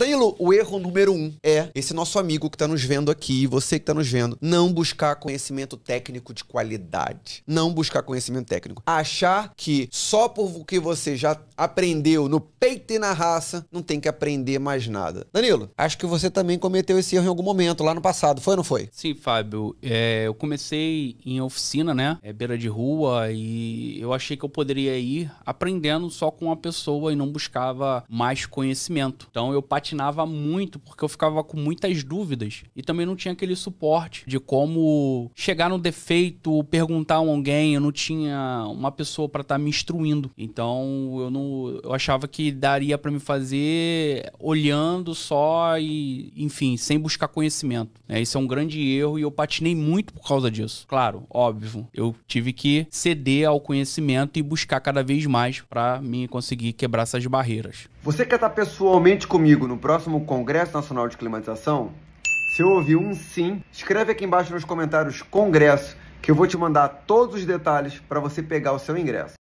Danilo, o erro número um é esse nosso amigo que está nos vendo aqui, você que está nos vendo, não buscar conhecimento técnico de qualidade. Não buscar conhecimento técnico. Achar que só por o que você já aprendeu no peito e na raça, não tem que aprender mais nada. Danilo, acho que você também cometeu esse erro em algum momento, lá no passado, foi ou não foi? Sim, Fábio. É, eu comecei em oficina, né? É, beira de rua, e eu achei que eu poderia ir aprendendo só com uma pessoa e não buscava mais conhecimento. Então eu patinei patinava muito porque eu ficava com muitas dúvidas e também não tinha aquele suporte de como chegar no defeito, perguntar a alguém, eu não tinha uma pessoa para estar tá me instruindo. Então, eu não eu achava que daria para me fazer olhando só e, enfim, sem buscar conhecimento. É Isso é um grande erro e eu patinei muito por causa disso. Claro, óbvio, eu tive que ceder ao conhecimento e buscar cada vez mais para me conseguir quebrar essas barreiras. Você quer estar é pessoalmente comigo no próximo Congresso Nacional de Climatização? Se ouviu um sim, escreve aqui embaixo nos comentários Congresso, que eu vou te mandar todos os detalhes para você pegar o seu ingresso.